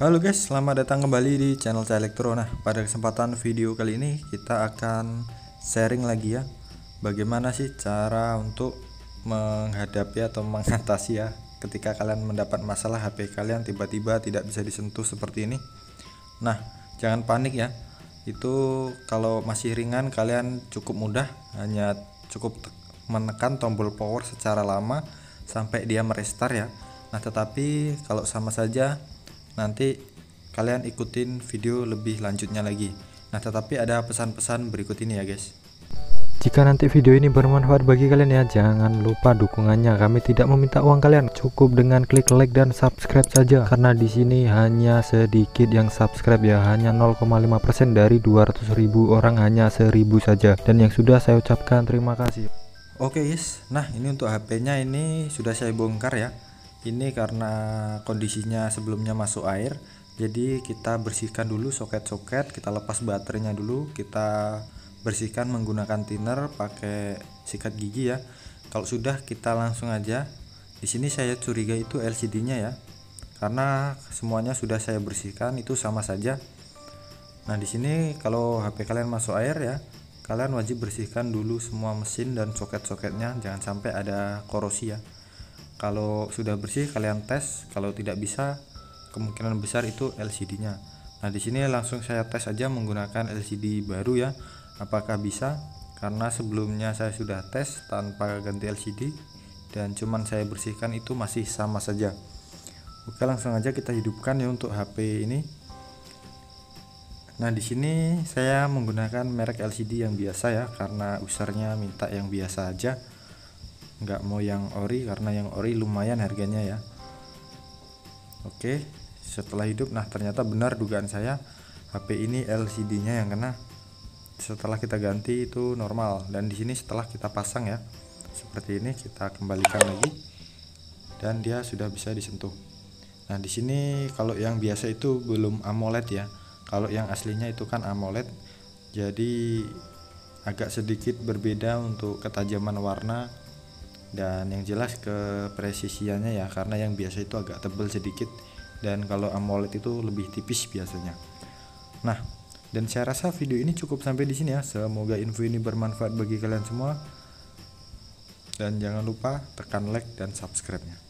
Halo guys, selamat datang kembali di channel saya Elektro. Nah, pada kesempatan video kali ini kita akan sharing lagi ya, bagaimana sih cara untuk menghadapi atau mengatasi ya ketika kalian mendapat masalah HP kalian tiba-tiba tidak bisa disentuh seperti ini. Nah, jangan panik ya. Itu kalau masih ringan kalian cukup mudah, hanya cukup menekan tombol power secara lama sampai dia merestar ya. Nah, tetapi kalau sama saja nanti kalian ikutin video lebih lanjutnya lagi. Nah, tetapi ada pesan-pesan berikut ini ya, guys. Jika nanti video ini bermanfaat bagi kalian ya, jangan lupa dukungannya. Kami tidak meminta uang kalian, cukup dengan klik like dan subscribe saja. Karena di sini hanya sedikit yang subscribe ya, hanya 0,5% dari 200.000 orang hanya 1000 saja. Dan yang sudah saya ucapkan terima kasih. Oke, okay, guys. Nah, ini untuk HP-nya ini sudah saya bongkar ya ini karena kondisinya sebelumnya masuk air jadi kita bersihkan dulu soket-soket kita lepas baterainya dulu kita bersihkan menggunakan thinner pakai sikat gigi ya kalau sudah kita langsung aja di sini saya curiga itu LCD nya ya karena semuanya sudah saya bersihkan itu sama saja nah di sini kalau HP kalian masuk air ya kalian wajib bersihkan dulu semua mesin dan soket-soketnya jangan sampai ada korosi ya kalau sudah bersih kalian tes kalau tidak bisa kemungkinan besar itu LCD-nya nah di sini langsung saya tes aja menggunakan LCD baru ya apakah bisa karena sebelumnya saya sudah tes tanpa ganti LCD dan cuman saya bersihkan itu masih sama saja oke langsung aja kita hidupkan ya untuk HP ini nah di sini saya menggunakan merek LCD yang biasa ya karena usernya minta yang biasa aja nggak mau yang ori karena yang ori lumayan harganya ya oke setelah hidup nah ternyata benar dugaan saya HP ini LCD nya yang kena setelah kita ganti itu normal dan di sini setelah kita pasang ya seperti ini kita kembalikan lagi dan dia sudah bisa disentuh nah di sini kalau yang biasa itu belum AMOLED ya kalau yang aslinya itu kan AMOLED jadi agak sedikit berbeda untuk ketajaman warna dan yang jelas ke presisiannya ya karena yang biasa itu agak tebal sedikit dan kalau AMOLED itu lebih tipis biasanya nah dan saya rasa video ini cukup sampai di sini ya semoga info ini bermanfaat bagi kalian semua dan jangan lupa tekan like dan subscribe-nya